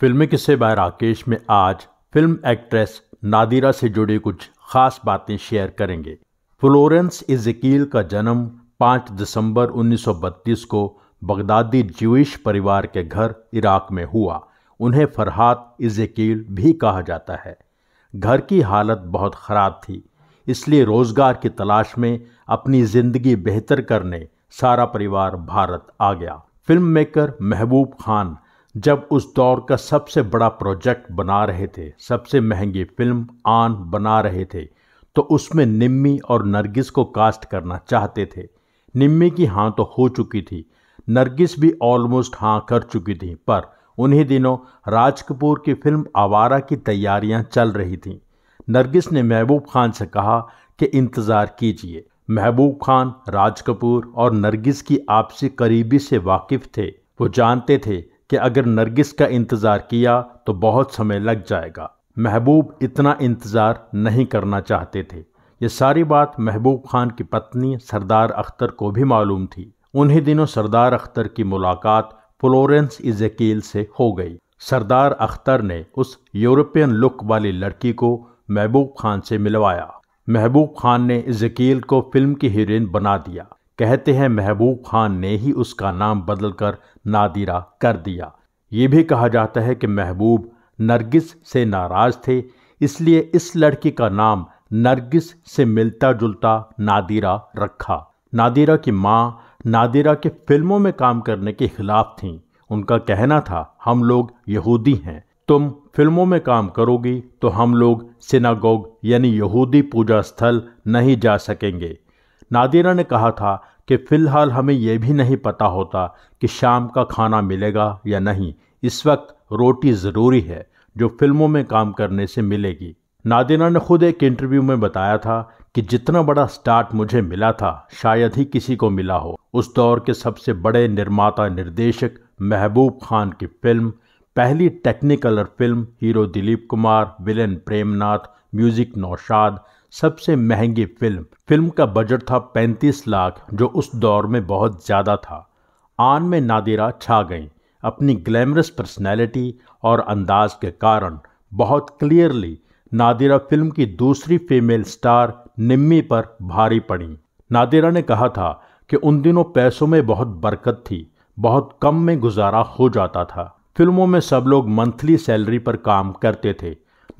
फिल्मी किस्से बाय राकेश में आज फिल्म एक्ट्रेस नादिरा से जुड़ी कुछ खास बातें शेयर करेंगे फ्लोरेंस इजकील का जन्म 5 दिसंबर 1932 को बगदादी ज्यूश परिवार के घर इराक में हुआ उन्हें फरहात इजकील भी कहा जाता है घर की हालत बहुत ख़राब थी इसलिए रोज़गार की तलाश में अपनी ज़िंदगी बेहतर करने सारा परिवार भारत आ गया फिल्म मेकर महबूब खान जब उस दौर का सबसे बड़ा प्रोजेक्ट बना रहे थे सबसे महंगी फिल्म आन बना रहे थे तो उसमें निम्मी और नरगिस को कास्ट करना चाहते थे निम्मी की हाँ तो हो चुकी थी नरगिस भी ऑलमोस्ट हाँ कर चुकी थी पर उन्हीं दिनों राज कपूर की फिल्म आवारा की तैयारियां चल रही थीं नरगिस ने महबूब खान से कहा कि इंतज़ार कीजिए महबूब खान राज कपूर और नरगिस की आपसी करीबी से वाकिफ थे वो जानते थे कि अगर नरगिस का इंतज़ार किया तो बहुत समय लग जाएगा महबूब इतना इंतज़ार नहीं करना चाहते थे ये सारी बात महबूब खान की पत्नी सरदार अख्तर को भी मालूम थी उन्हीं दिनों सरदार अख्तर की मुलाकात फ्लोरेंस इजकील से हो गई सरदार अख्तर ने उस यूरोपियन लुक वाली लड़की को महबूब खान से मिलवाया महबूब खान ने इजकील को फिल्म की हीरोइन बना दिया कहते हैं महबूब खान ने ही उसका नाम बदलकर नादिरा कर दिया ये भी कहा जाता है कि महबूब नरगिस से नाराज़ थे इसलिए इस लड़की का नाम नरगिस से मिलता जुलता नादिरा रखा नादिरा की माँ नादिरा के फिल्मों में काम करने के खिलाफ थी उनका कहना था हम लोग यहूदी हैं तुम फिल्मों में काम करोगी तो हम लोग सिनागोग यानी यहूदी पूजा स्थल नहीं जा सकेंगे नादिरा ने कहा था कि फ़िलहाल हमें यह भी नहीं पता होता कि शाम का खाना मिलेगा या नहीं इस वक्त रोटी ज़रूरी है जो फिल्मों में काम करने से मिलेगी नादिरा ने खुद एक इंटरव्यू में बताया था कि जितना बड़ा स्टार्ट मुझे मिला था शायद ही किसी को मिला हो उस दौर के सबसे बड़े निर्माता निर्देशक महबूब खान की फिल्म पहली technicolor film hero Dilip Kumar villain Premnath music Naushad सबसे महंगी फिल्म फिल्म का बजट था 35 लाख जो उस दौर में बहुत ज़्यादा था आन में नादिरा छा गई अपनी ग्लैमरस पर्सनैलिटी और अंदाज के कारण बहुत क्लियरली नादिरा फिल्म की दूसरी फीमेल स्टार निम्मी पर भारी पड़ी नादिरा ने कहा था कि उन दिनों पैसों में बहुत बरकत थी बहुत कम में गुजारा हो जाता था फिल्मों में सब लोग मंथली सैलरी पर काम करते थे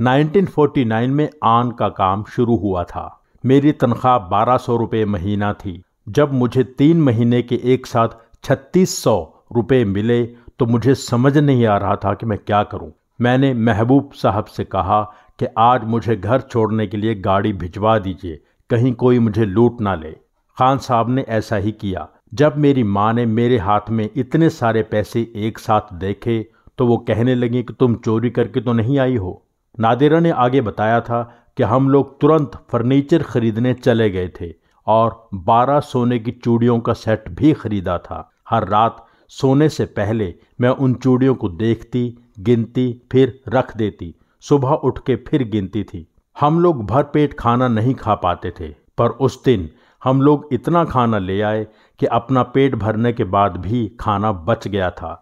1949 में आन का काम शुरू हुआ था मेरी तनख्वाह बारह सौ रुपये महीना थी जब मुझे तीन महीने के एक साथ छत्तीस सौ रुपये मिले तो मुझे समझ नहीं आ रहा था कि मैं क्या करूं। मैंने महबूब साहब से कहा कि आज मुझे घर छोड़ने के लिए गाड़ी भिजवा दीजिए कहीं कोई मुझे लूट ना ले खान साहब ने ऐसा ही किया जब मेरी माँ ने मेरे हाथ में इतने सारे पैसे एक साथ देखे तो वो कहने लगी कि तुम चोरी करके तो नहीं आई हो नादिरा ने आगे बताया था कि हम लोग तुरंत फर्नीचर खरीदने चले गए थे और 12 सोने की चूड़ियों का सेट भी खरीदा था हर रात सोने से पहले मैं उन चूड़ियों को देखती गिनती फिर रख देती सुबह उठ के फिर गिनती थी हम लोग भरपेट खाना नहीं खा पाते थे पर उस दिन हम लोग इतना खाना ले आए कि अपना पेट भरने के बाद भी खाना बच गया था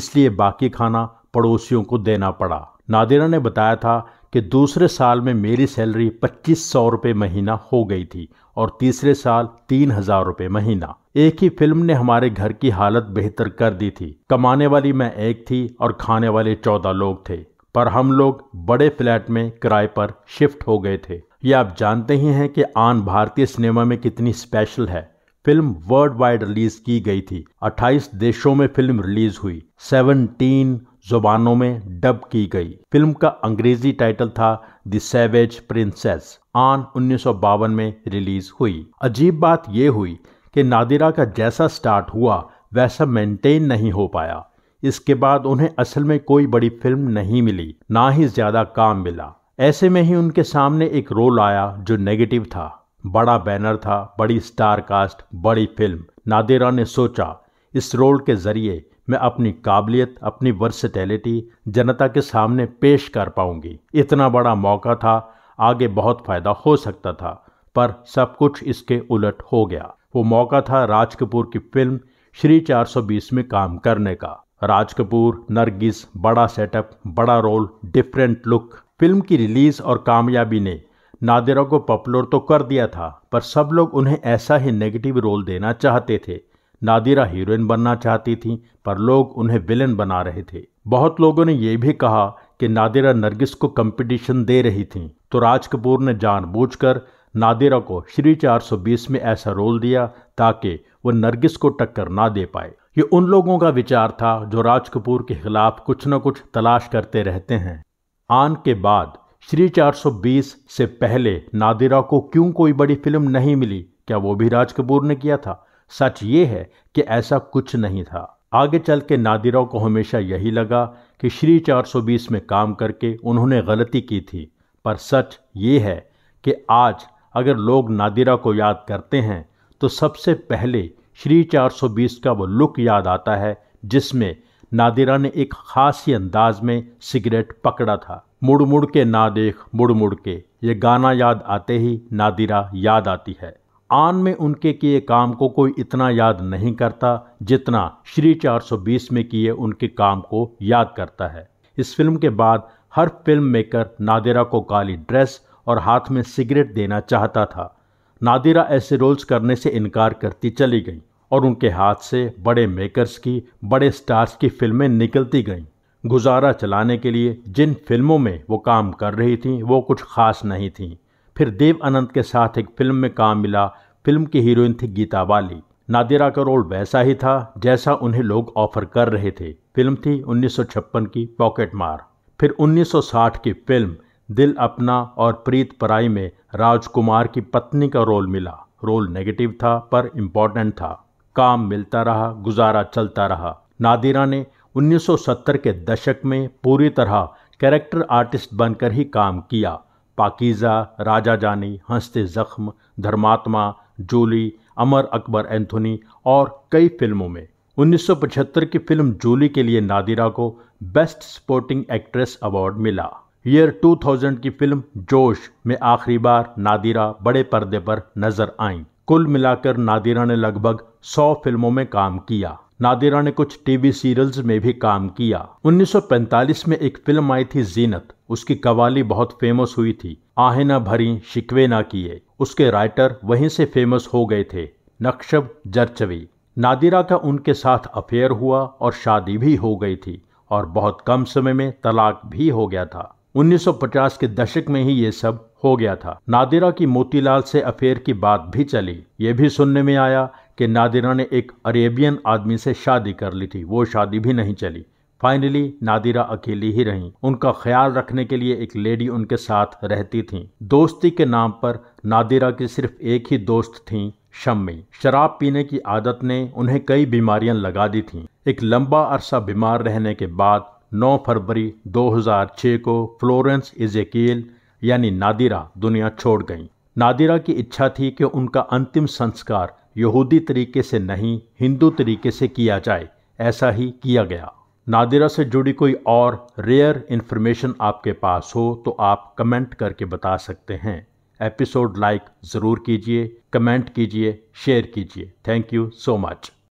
इसलिए बाकी खाना पड़ोसियों को देना पड़ा नादिरा ने बताया था कि दूसरे साल में मेरी सैलरी पच्चीस सौ रुपये महीना हो गई थी और तीसरे साल तीन हजार रुपये महीना एक ही फिल्म ने हमारे घर की हालत बेहतर कर दी थी कमाने वाली मैं एक थी और खाने वाले चौदह लोग थे पर हम लोग बड़े फ्लैट में किराए पर शिफ्ट हो गए थे ये आप जानते ही हैं कि आन भारतीय सिनेमा में कितनी स्पेशल है फिल्म वर्ल्ड वाइड रिलीज की गई थी 28 देशों में फिल्म रिलीज हुई 17 जुबानों में डब की गई फिल्म का अंग्रेजी टाइटल था द सेवेज प्रिंसेस आन उन्नीस में रिलीज हुई अजीब बात यह हुई कि नादिरा का जैसा स्टार्ट हुआ वैसा मेंटेन नहीं हो पाया इसके बाद उन्हें असल में कोई बड़ी फिल्म नहीं मिली ना ही ज्यादा काम मिला ऐसे में ही उनके सामने एक रोल आया जो नेगेटिव था बड़ा बैनर था बड़ी स्टार कास्ट बड़ी फिल्म नादिरा ने सोचा इस रोल के जरिए मैं अपनी काबिलियत अपनी वर्सटैलिटी जनता के सामने पेश कर पाऊंगी इतना बड़ा मौका था आगे बहुत फ़ायदा हो सकता था पर सब कुछ इसके उलट हो गया वो मौका था राज कपूर की फिल्म श्री 420 में काम करने का राज कपूर नरगिस बड़ा सेटअप बड़ा रोल डिफरेंट लुक फिल्म की रिलीज़ और कामयाबी ने नादिरा को पॉपुलर तो कर दिया था पर सब लोग उन्हें ऐसा ही नेगेटिव रोल देना चाहते थे नादिरा हीरोइन बनना चाहती थी पर लोग उन्हें विलन बना रहे थे बहुत लोगों ने यह भी कहा कि नादिरा नरगिस को कंपटीशन दे रही थी तो राज कपूर ने जानबूझकर नादिरा को श्री 420 में ऐसा रोल दिया ताकि वह नरगिस को टक्कर ना दे पाए ये उन लोगों का विचार था जो राज कपूर के खिलाफ कुछ न कुछ तलाश करते रहते हैं आन के बाद श्री 420 से पहले नादिरा को क्यों कोई बड़ी फिल्म नहीं मिली क्या वो भी राज कपूर ने किया था सच ये है कि ऐसा कुछ नहीं था आगे चल के नादिरों को हमेशा यही लगा कि श्री 420 में काम करके उन्होंने गलती की थी पर सच ये है कि आज अगर लोग नादिरा को याद करते हैं तो सबसे पहले श्री 420 का वो लुक याद आता है जिसमें नादिरा ने एक खास ही अंदाज में सिगरेट पकड़ा था मुड़ मुड़ के ना देख मुड़ मुड़ के ये गाना याद आते ही नादिरा याद आती है आन में उनके किए काम को कोई इतना याद नहीं करता जितना श्री 420 में किए उनके काम को याद करता है इस फिल्म के बाद हर फिल्म मेकर नादिरा को काली ड्रेस और हाथ में सिगरेट देना चाहता था नादिरा ऐसे रोल्स करने से इनकार करती चली गई और उनके हाथ से बड़े मेकर्स की बड़े स्टार्स की फिल्में निकलती गईं गुजारा चलाने के लिए जिन फिल्मों में वो काम कर रही थी वो कुछ खास नहीं थी फिर देव अनंत के साथ एक फिल्म में काम मिला फिल्म की हीरोइन थी गीता वाली नादिरा का रोल वैसा ही था जैसा उन्हें लोग ऑफर कर रहे थे फिल्म थी उन्नीस की पॉकेट मार फिर 1960 की फिल्म दिल अपना और प्रीत पराई में राजकुमार की पत्नी का रोल मिला रोल नेगेटिव था पर इम्पॉर्टेंट था काम मिलता रहा गुजारा चलता रहा नादिरा ने 1970 के दशक में पूरी तरह कैरेक्टर आर्टिस्ट बनकर ही काम किया पाकिज़ा राजा जानी हंसते ज़ख्म धर्मात्मा जोली अमर अकबर एंथोनी और कई फिल्मों में 1975 की फिल्म जोली के लिए नादिरा को बेस्ट स्पोर्टिंग एक्ट्रेस अवार्ड मिला ईयर 2000 की फिल्म जोश में आखिरी बार नादिरा बड़े पर्दे पर नजर आईं कुल मिलाकर नादिरा ने लगभग 100 फिल्मों में काम किया नादिरा ने कुछ टीवी सीरियल्स में भी काम किया 1945 में एक फिल्म आई थी जीनत उसकी कवाली बहुत फेमस हुई थी आहे ना भरी शिकवे ना किए उसके राइटर वहीं से फेमस हो गए थे नक्शब जरचवी नादिरा का उनके साथ अफेयर हुआ और शादी भी हो गई थी और बहुत कम समय में तलाक भी हो गया था 1950 के दशक में ही ये सब हो गया था नादिरा की मोतीलाल से अफेयर की बात भी चली ये भी सुनने में आया कि नादिरा ने एक अरेबियन आदमी से शादी कर ली थी वो शादी भी नहीं चली फाइनली नादिरा अकेली ही रहीं उनका ख्याल रखने के लिए एक लेडी उनके साथ रहती थी दोस्ती के नाम पर नादिरा की सिर्फ एक ही दोस्त थी शम्मी शराब पीने की आदत ने उन्हें कई बीमारियां लगा दी थीं एक लंबा अरसा बीमार रहने के बाद 9 फरवरी 2006 को फ्लोरेंस इजेकील यानी नादिरा दुनिया छोड़ गईं नादिरा की इच्छा थी कि उनका अंतिम संस्कार यहूदी तरीके से नहीं हिंदू तरीके से किया जाए ऐसा ही किया गया नादिरा से जुड़ी कोई और रेयर इन्फॉर्मेशन आपके पास हो तो आप कमेंट करके बता सकते हैं एपिसोड लाइक ज़रूर कीजिए कमेंट कीजिए शेयर कीजिए थैंक यू सो मच